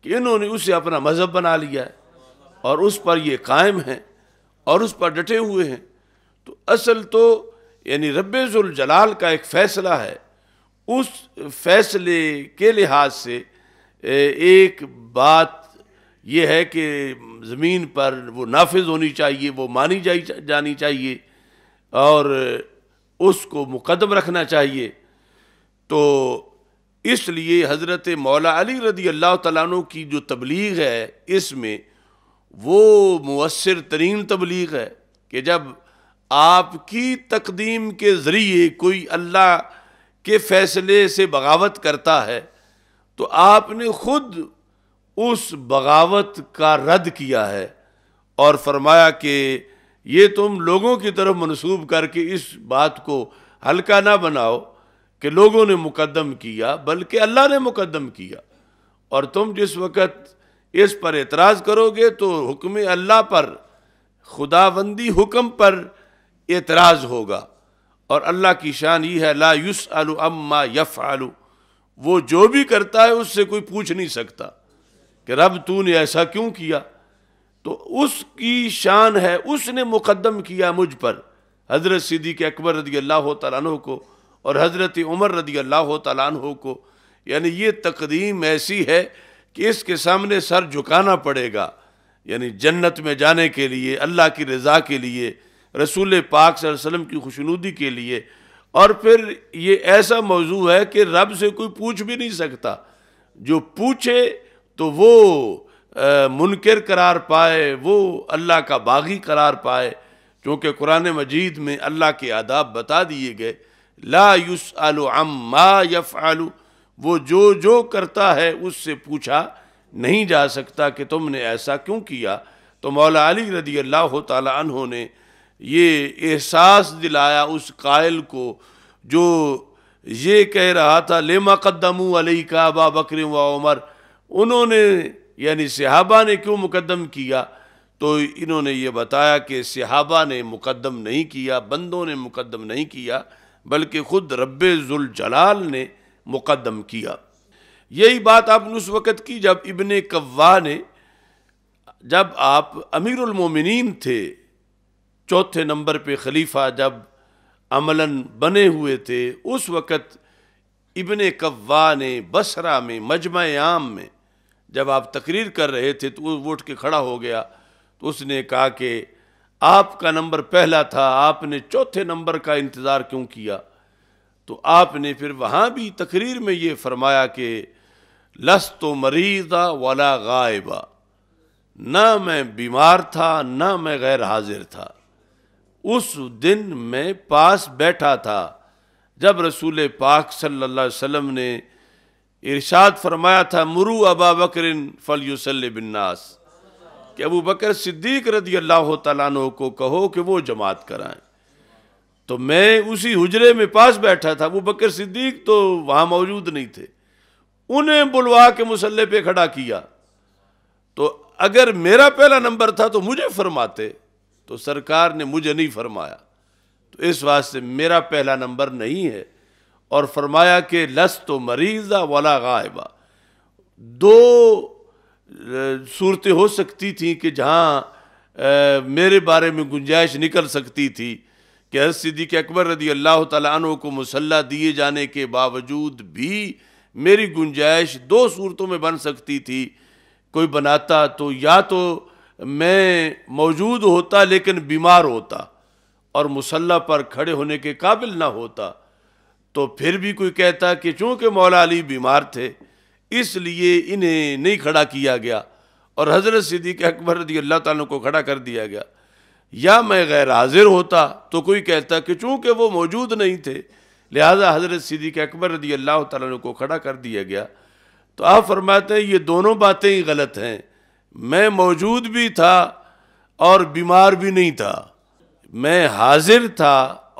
کہ انہوں نے اسے اپنا مذہب بنا لیا ہے اور اس پر یہ قائم ہیں اور اس پر ڈٹے ہوئے ہیں تو اصل تو یعنی رب الجلال کا ایک فیصلہ ہے اس فیصلے کے لحاظ سے ایک بات یہ ہے کہ زمین پر وہ نافذ ہونی چاہیے وہ مانی جانی چاہیے اور اس کو مقدم رکھنا چاہیے تو اس لیے حضرت مولا علی رضی اللہ تعالیٰ عنہ کی جو تبلیغ ہے اس میں وہ مؤثر ترین تبلیغ ہے کہ جب آپ کی تقدیم کے ذریعے کوئی اللہ کے فیصلے سے بغاوت کرتا ہے تو آپ نے خود اس بغاوت کا رد کیا ہے اور فرمایا کہ یہ تم لوگوں کی طرف منسوب کر کے اس بات کو ہلکا نہ بناؤ کہ لوگوں نے مقدم کیا بلکہ اللہ نے مقدم کیا اور تم جس وقت اس پر اعتراض کرو گے تو حکم اللہ پر خدا بندی حکم پر اعتراض ہوگا اور اللہ کی شان یہ ہے لا يسأل آلو ام ما یف وہ جو بھی کرتا ہے اس سے کوئی پوچھ نہیں سکتا کہ رب تو نے ایسا کیوں کیا تو اس کی شان ہے اس نے مقدم کیا مجھ پر حضرت صدیق اکبر رضی اللہ تعالیٰ کو اور حضرت عمر رضی اللہ تعالیٰ عنہ کو یعنی یہ تقدیم ایسی ہے کہ اس کے سامنے سر جھکانا پڑے گا یعنی جنت میں جانے کے لیے اللہ کی رضا کے لیے رسول پاک صلی اللہ علیہ وسلم کی خوشنودی کے لیے اور پھر یہ ایسا موضوع ہے کہ رب سے کوئی پوچھ بھی نہیں سکتا جو پوچھے تو وہ منکر قرار پائے وہ اللہ کا باغی قرار پائے چونکہ قرآن مجید میں اللہ کے آداب بتا دیے گئے لا یوس آلو ام ما یف وہ جو جو کرتا ہے اس سے پوچھا نہیں جا سکتا کہ تم نے ایسا کیوں کیا تو مولا علی رضی اللہ تعالیٰ عنہ نے یہ احساس دلایا اس قائل کو جو یہ کہہ رہا تھا لہ مقدم علی کا کعبہ بکر و عمر انہوں نے یعنی صحابہ نے کیوں مقدم کیا تو انہوں نے یہ بتایا کہ صحابہ نے مقدم نہیں کیا بندوں نے مقدم نہیں کیا بلکہ خود رب ذوالجلال نے مقدم کیا یہی بات آپ نے اس وقت کی جب ابن قوا نے جب آپ امیر المومنین تھے چوتھے نمبر پہ خلیفہ جب عملاً بنے ہوئے تھے اس وقت ابن قوا نے بصرہ میں مجمع عام میں جب آپ تقریر کر رہے تھے تو وہ اٹھ کے کھڑا ہو گیا تو اس نے کہا کہ آپ کا نمبر پہلا تھا آپ نے چوتھے نمبر کا انتظار کیوں کیا تو آپ نے پھر وہاں بھی تقریر میں یہ فرمایا کہ لس تو مریضہ والا غائبہ نہ میں بیمار تھا نہ میں غیر حاضر تھا اس دن میں پاس بیٹھا تھا جب رسول پاک صلی اللہ علیہ وسلم نے ارشاد فرمایا تھا مرو ابا بکرن فلیوسل سل بنناس کہ ابو بکر صدیق رضی اللہ تعالیٰ عنہ کو کہو کہ وہ جماعت کرائیں تو میں اسی حجرے میں پاس بیٹھا تھا ابو بکر صدیق تو وہاں موجود نہیں تھے انہیں بلوا کے مسلح پہ کھڑا کیا تو اگر میرا پہلا نمبر تھا تو مجھے فرماتے تو سرکار نے مجھے نہیں فرمایا تو اس واسطے میرا پہلا نمبر نہیں ہے اور فرمایا کہ لس تو مریضہ ولا غائبہ دو صورتیں ہو سکتی تھیں جہاں میرے بارے میں گنجائش نکل سکتی تھی کہ حضرت صدیق اکبر رضی اللہ تعالیٰ عنہ کو مسلح دیے جانے کے باوجود بھی میری گنجائش دو صورتوں میں بن سکتی تھی کوئی بناتا تو یا تو میں موجود ہوتا لیکن بیمار ہوتا اور مسلح پر کھڑے ہونے کے قابل نہ ہوتا تو پھر بھی کوئی کہتا کہ چونکہ مولا علی بیمار تھے اس لیے انہیں نہیں کھڑا کیا گیا اور حضرت صدیق اکبر رضی اللہ تعالیٰ کو کھڑا کر دیا گیا یا میں غیر حاضر ہوتا تو کوئی کہتا کہ چونکہ وہ موجود نہیں تھے لہذا حضرت صدیق اکبر رضی اللہ تعالیٰ کو کھڑا کر دیا گیا تو آپ فرماتے ہیں یہ دونوں باتیں ہی غلط ہیں میں موجود بھی تھا اور بیمار بھی نہیں تھا میں حاضر تھا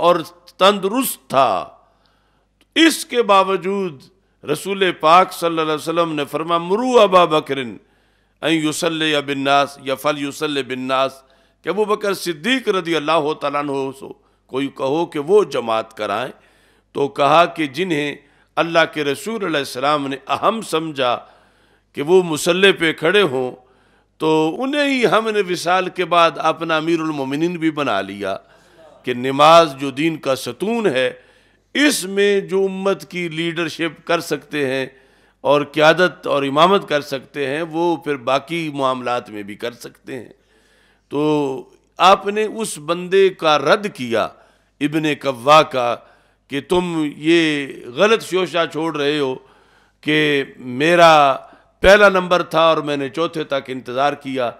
اور تندرست تھا اس کے باوجود رسول پاک صلی اللہ علیہ وسلم نے فرما مرو ابا بکرن این یوسلِ یا بناس یا فل یوسل بنناس کہ وہ بکر صدیق رضی اللہ تعالیٰ عنہ کوئی کہو کہ وہ جماعت کرائیں تو کہا کہ جنہیں اللہ کے رسول علیہ السلام نے اہم سمجھا کہ وہ مسلح پہ کھڑے ہوں تو انہیں ہی ہم نے وصال کے بعد اپنا امیر المومنین بھی بنا لیا کہ نماز جو دین کا ستون ہے اس میں جو امت کی لیڈرشپ کر سکتے ہیں اور قیادت اور امامت کر سکتے ہیں وہ پھر باقی معاملات میں بھی کر سکتے ہیں تو آپ نے اس بندے کا رد کیا ابن قوا کا کہ تم یہ غلط شوشہ چھوڑ رہے ہو کہ میرا پہلا نمبر تھا اور میں نے چوتھے تک انتظار کیا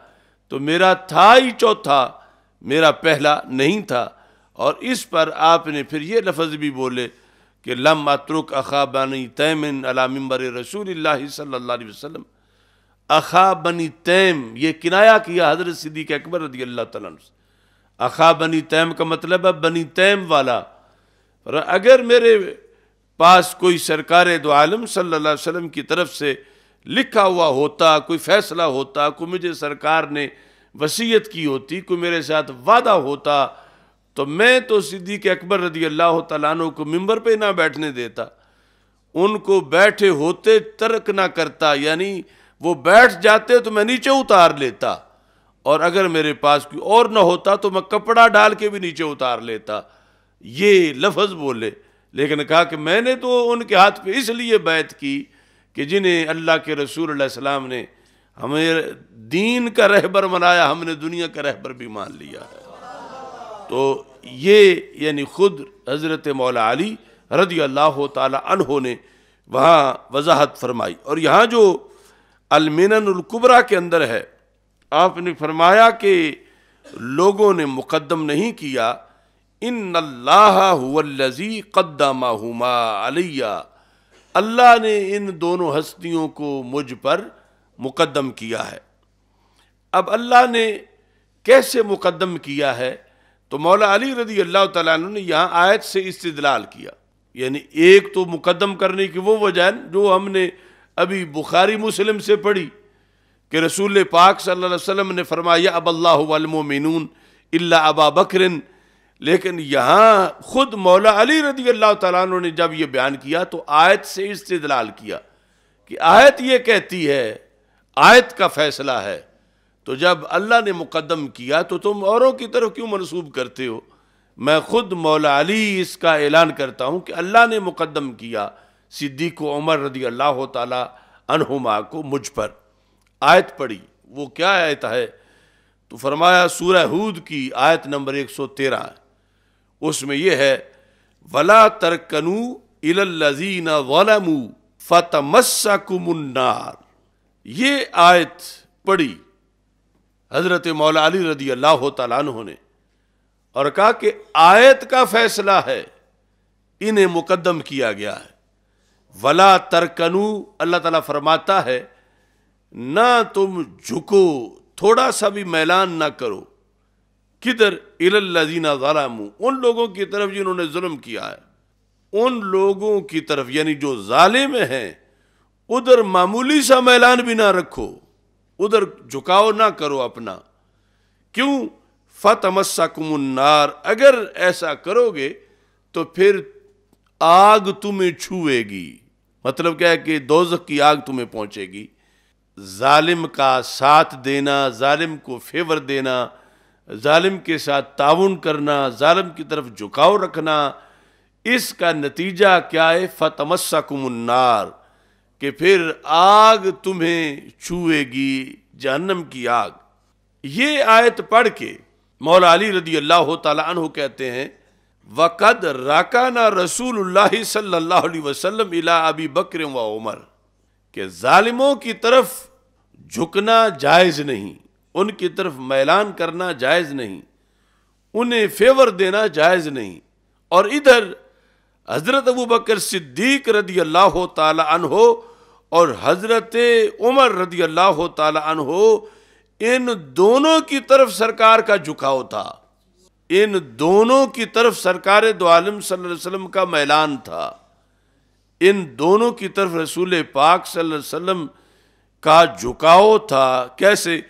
تو میرا تھا ہی چوتھا میرا پہلا نہیں تھا اور اس پر آپ نے پھر یہ لفظ بھی بولے کہ لم اترک تیم علی بر رسول اللہ صلی اللہ علیہ وسلم بنی تیم یہ کنایا کیا حضرت صدیق اکبر رضی اللہ تعالیٰ عنہ تیم کا مطلب ہے بنی تیم والا اور اگر میرے پاس کوئی سرکار دو عالم صلی اللہ علیہ وسلم کی طرف سے لکھا ہوا ہوتا کوئی فیصلہ ہوتا کوئی مجھے سرکار نے وصیت کی ہوتی کوئی میرے ساتھ وعدہ ہوتا تو میں تو صدیق اکبر رضی اللہ تعالیٰ عنہ کو ممبر پہ نہ بیٹھنے دیتا ان کو بیٹھے ہوتے ترک نہ کرتا یعنی وہ بیٹھ جاتے تو میں نیچے اتار لیتا اور اگر میرے پاس کوئی اور نہ ہوتا تو میں کپڑا ڈال کے بھی نیچے اتار لیتا یہ لفظ بولے لیکن کہا کہ میں نے تو ان کے ہاتھ پہ اس لیے بیعت کی کہ جنہیں اللہ کے رسول علیہ السلام نے ہمیں دین کا رہبر منایا ہم نے دنیا کا رہبر بھی مان لیا ہے تو یہ یعنی خود حضرت مولا علی رضی اللہ تعالی عنہ نے وہاں وضاحت فرمائی اور یہاں جو المینن القبرا کے اندر ہے آپ نے فرمایا کہ لوگوں نے مقدم نہیں کیا ان اللہ هو الذی قدمهما علیہ اللہ نے ان دونوں ہستیوں کو مجھ پر مقدم کیا ہے اب اللہ نے کیسے مقدم کیا ہے تو مولا علی رضی اللہ تعالیٰ عنہ نے یہاں آیت سے استدلال کیا یعنی ایک تو مقدم کرنے کی وہ وجہ جو ہم نے ابھی بخاری مسلم سے پڑھی کہ رسول پاک صلی اللہ علیہ وسلم نے فرمایا اب اللہ والمومنون اللہ ابا بکرن لیکن یہاں خود مولا علی رضی اللہ تعالیٰ عنہ نے جب یہ بیان کیا تو آیت سے استدلال کیا کہ آیت یہ کہتی ہے آیت کا فیصلہ ہے تو جب اللہ نے مقدم کیا تو تم اوروں کی طرف کیوں منسوب کرتے ہو میں خود مولا علی اس کا اعلان کرتا ہوں کہ اللہ نے مقدم کیا صدیق و عمر رضی اللہ تعالیٰ عنہما کو مجھ پر آیت پڑی وہ کیا آیت ہے تو فرمایا سورہ کی آیت نمبر ایک سو تیرہ اس میں یہ ہے ولا ظَلَمُوا فَتَمَسَّكُمُ النَّارِ یہ آیت پڑی حضرت مولا علی رضی اللہ تعالیٰ عنہ نے اور کہا کہ آیت کا فیصلہ ہے انہیں مقدم کیا گیا ہے ولا ترکنو اللہ تعالیٰ فرماتا ہے نہ تم جھکو تھوڑا سا بھی میلان نہ کرو کدھر الازینہ ظالم ان لوگوں کی طرف جنہوں نے ظلم کیا ہے ان لوگوں کی طرف یعنی جو ظالم ہیں ادھر معمولی سا میلان بھی نہ رکھو ادھر جھکاؤ نہ کرو اپنا کیوں فت النار اگر ایسا کرو گے تو پھر آگ تمہیں چھوئے گی مطلب کیا ہے کہ دوزق کی آگ تمہیں پہنچے گی ظالم کا ساتھ دینا ظالم کو فیور دینا ظالم کے ساتھ تعاون کرنا ظالم کی طرف جھکاؤ رکھنا اس کا نتیجہ کیا ہے فت النار کہ پھر آگ تمہیں چھوئے گی جہنم کی آگ یہ آیت پڑھ کے مولا علی رضی اللہ تعالیٰ عنہ کہتے ہیں وقد راکانہ رسول اللہ صلی اللہ علیہ وسلم بکر عمر کہ ظالموں کی طرف جھکنا جائز نہیں ان کی طرف میلان کرنا جائز نہیں انہیں فیور دینا جائز نہیں اور ادھر حضرت ابو بکر صدیق رضی اللہ تعالیٰ انہوں اور حضرت عمر رضی اللہ تعالی عنہ ان دونوں کی طرف سرکار کا جھکاؤ تھا ان دونوں کی طرف سرکار دو عالم صلی اللہ علیہ وسلم کا میلان تھا ان دونوں کی طرف رسول پاک صلی اللہ علیہ وسلم کا جھکاؤ تھا کیسے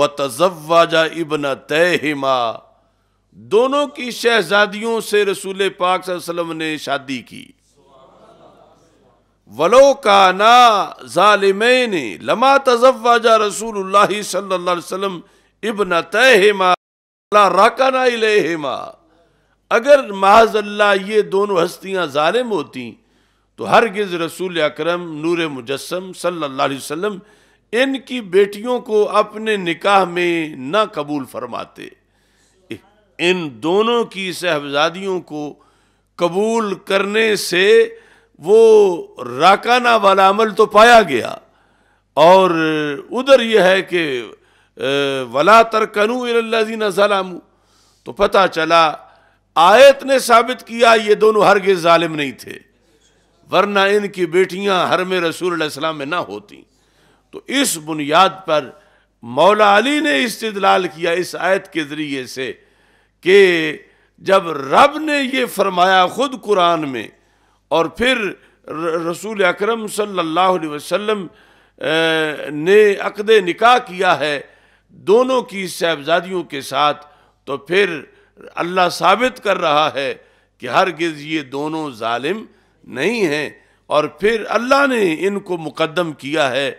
و تزب واجہ ابن تہما دونوں کی شہزادیوں سے رسول پاک صلی اللہ علیہ وسلم نے شادی کی ولو کانا ظالمین لما تزوج رسول اللہ صلی اللہ علیہ وسلم ابن طے ہی الیہما اگر محض اللہ یہ دونوں ہستیاں ظالم ہوتی تو ہرگز رسول اکرم نور مجسم صلی اللہ علیہ وسلم ان کی بیٹیوں کو اپنے نکاح میں نہ قبول فرماتے ان دونوں کی صحبزادیوں کو قبول کرنے سے وہ راکانہ والا عمل تو پایا گیا اور ادھر یہ ہے کہ ولا ترکنو اللہ ظلم تو پتہ چلا آیت نے ثابت کیا یہ دونوں ہرگز ظالم نہیں تھے ورنہ ان کی بیٹیاں میں رسول علیہ السلام میں نہ ہوتی تو اس بنیاد پر مولا علی نے استدلال کیا اس آیت کے ذریعے سے کہ جب رب نے یہ فرمایا خود قرآن میں اور پھر رسول اکرم صلی اللہ علیہ وسلم نے عقد نکاح کیا ہے دونوں کی صاحبزادیوں کے ساتھ تو پھر اللہ ثابت کر رہا ہے کہ ہرگز یہ دونوں ظالم نہیں ہیں اور پھر اللہ نے ان کو مقدم کیا ہے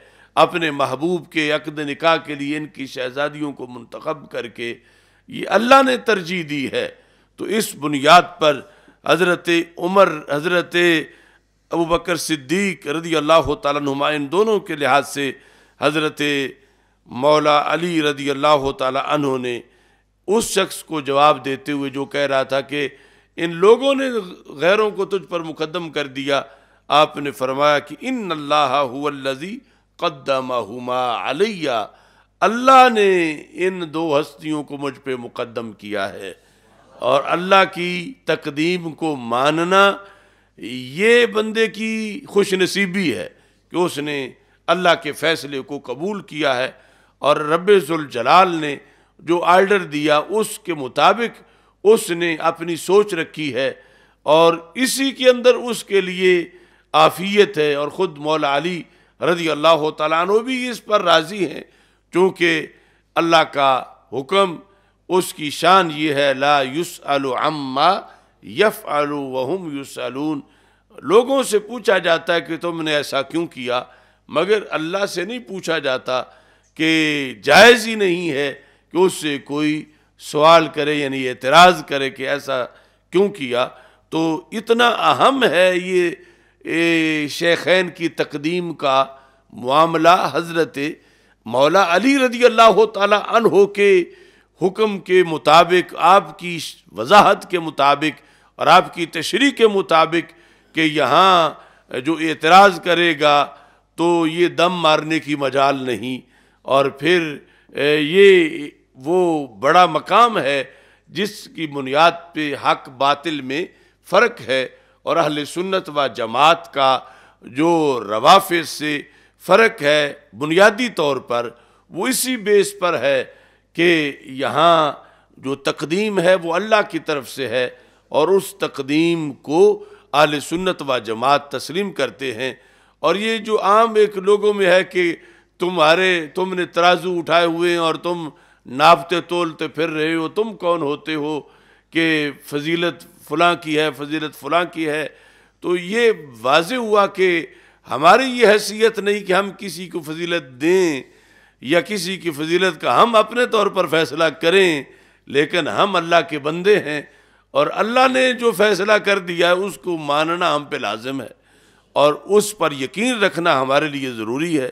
اپنے محبوب کے عقد نکاح کے لیے ان کی شہزادیوں کو منتخب کر کے یہ اللہ نے ترجیح دی ہے تو اس بنیاد پر حضرت عمر حضرت ابو بکر صدیق رضی اللہ تعالیٰ نما ان دونوں کے لحاظ سے حضرت مولا علی رضی اللہ تعالیٰ عنہ نے اس شخص کو جواب دیتے ہوئے جو کہہ رہا تھا کہ ان لوگوں نے غیروں کو تجھ پر مقدم کر دیا آپ نے فرمایا کہ ان اللہ هو الضی قدم علیہ اللہ نے ان دو ہستیوں کو مجھ پہ مقدم کیا ہے اور اللہ کی تقدیم کو ماننا یہ بندے کی خوش نصیبی ہے کہ اس نے اللہ کے فیصلے کو قبول کیا ہے اور رب ذوالجلال نے جو آرڈر دیا اس کے مطابق اس نے اپنی سوچ رکھی ہے اور اسی کے اندر اس کے لیے عافیت ہے اور خود مولا علی رضی اللہ تعالیٰ عنہ بھی اس پر راضی ہیں چونکہ اللہ کا حکم اس کی شان یہ ہے لا یوس عما یف وهم يسألون لوگوں سے پوچھا جاتا ہے کہ تم نے ایسا کیوں کیا مگر اللہ سے نہیں پوچھا جاتا کہ جائز ہی نہیں ہے کہ اس سے کوئی سوال کرے یعنی اعتراض کرے کہ ایسا کیوں کیا تو اتنا اہم ہے یہ شیخین کی تقدیم کا معاملہ حضرت مولا علی رضی اللہ تعالیٰ عنہ کے حکم کے مطابق آپ کی وضاحت کے مطابق اور آپ کی تشریح کے مطابق کہ یہاں جو اعتراض کرے گا تو یہ دم مارنے کی مجال نہیں اور پھر یہ وہ بڑا مقام ہے جس کی بنیاد پہ حق باطل میں فرق ہے اور اہل سنت و جماعت کا جو روافظ سے فرق ہے بنیادی طور پر وہ اسی بیس پر ہے کہ یہاں جو تقدیم ہے وہ اللہ کی طرف سے ہے اور اس تقدیم کو اہل سنت و جماعت تسلیم کرتے ہیں اور یہ جو عام ایک لوگوں میں ہے کہ تمہارے تم نے ترازو اٹھائے ہوئے ہیں اور تم ناپتے تولتے پھر رہے ہو تم کون ہوتے ہو کہ فضیلت فلاں کی ہے فضیلت فلاں کی ہے تو یہ واضح ہوا کہ ہماری یہ حیثیت نہیں کہ ہم کسی کو فضیلت دیں یا کسی کی فضیلت کا ہم اپنے طور پر فیصلہ کریں لیکن ہم اللہ کے بندے ہیں اور اللہ نے جو فیصلہ کر دیا ہے اس کو ماننا ہم پہ لازم ہے اور اس پر یقین رکھنا ہمارے لیے ضروری ہے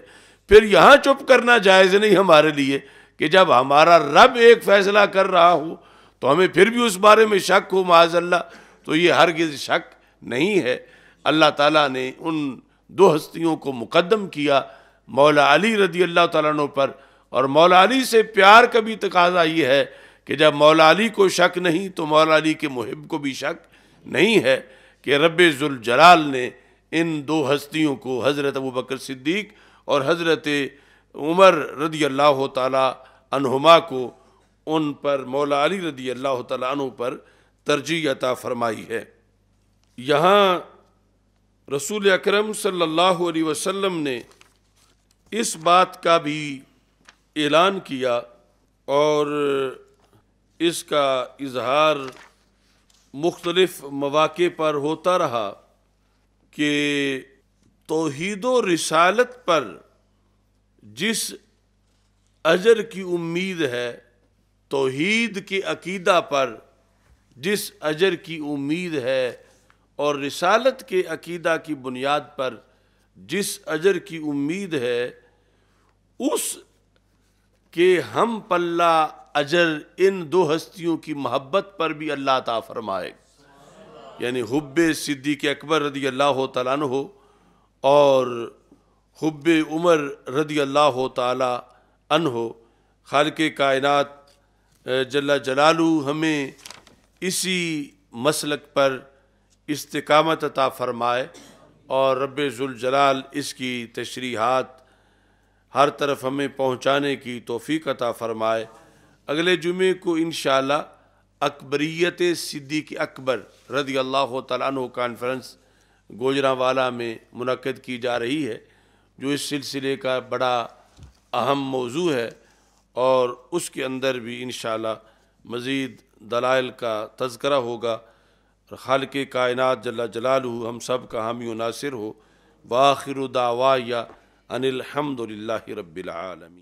پھر یہاں چپ کرنا جائز نہیں ہمارے لیے کہ جب ہمارا رب ایک فیصلہ کر رہا ہو تو ہمیں پھر بھی اس بارے میں شک ہو معاذ اللہ تو یہ ہرگز شک نہیں ہے اللہ تعالیٰ نے ان دو ہستیوں کو مقدم کیا مولا علی رضی اللہ تعالیٰ عنہ پر اور مولا علی سے پیار کا بھی تقاضا یہ ہے کہ جب مولا علی کو شک نہیں تو مولا علی کے محب کو بھی شک نہیں ہے کہ رب زلجلال نے ان دو ہستیوں کو حضرت ابو بکر صدیق اور حضرت عمر رضی اللہ تعالیٰ عنہما کو ان پر مولا علی رضی اللہ تعالیٰ عنہ پر ترجیح عطا فرمائی ہے یہاں رسول اکرم صلی اللہ علیہ وسلم نے اس بات کا بھی اعلان کیا اور اس کا اظہار مختلف مواقع پر ہوتا رہا کہ توحید و رسالت پر جس اجر کی امید ہے توحید کے عقیدہ پر جس اجر کی امید ہے اور رسالت کے عقیدہ کی بنیاد پر جس اجر کی امید ہے اس کے ہم پلہ اجر ان دو ہستیوں کی محبت پر بھی اللہ عطا فرمائے یعنی حب صدیق اکبر رضی اللہ تعالیٰ عنہ اور حب عمر رضی اللہ تعالیٰ عنہ خالق کائنات جل جلالو ہمیں اسی مسلک پر استقامت عطا فرمائے اور رب ذوالجلال اس کی تشریحات ہر طرف ہمیں پہنچانے کی توفیق عطا فرمائے اگلے جمعے کو انشاءاللہ اکبریت صدیق اکبر رضی اللہ تعالیٰ عنہ کانفرنس گوجراں والا میں منعقد کی جا رہی ہے جو اس سلسلے کا بڑا اہم موضوع ہے اور اس کے اندر بھی انشاءاللہ مزید دلائل کا تذکرہ ہوگا خالق کائنات جلا جلال ہو ہم سب کا حامی و ناصر ہو وآخر دعوائیہ یا ان الحمد للہ رب العالمین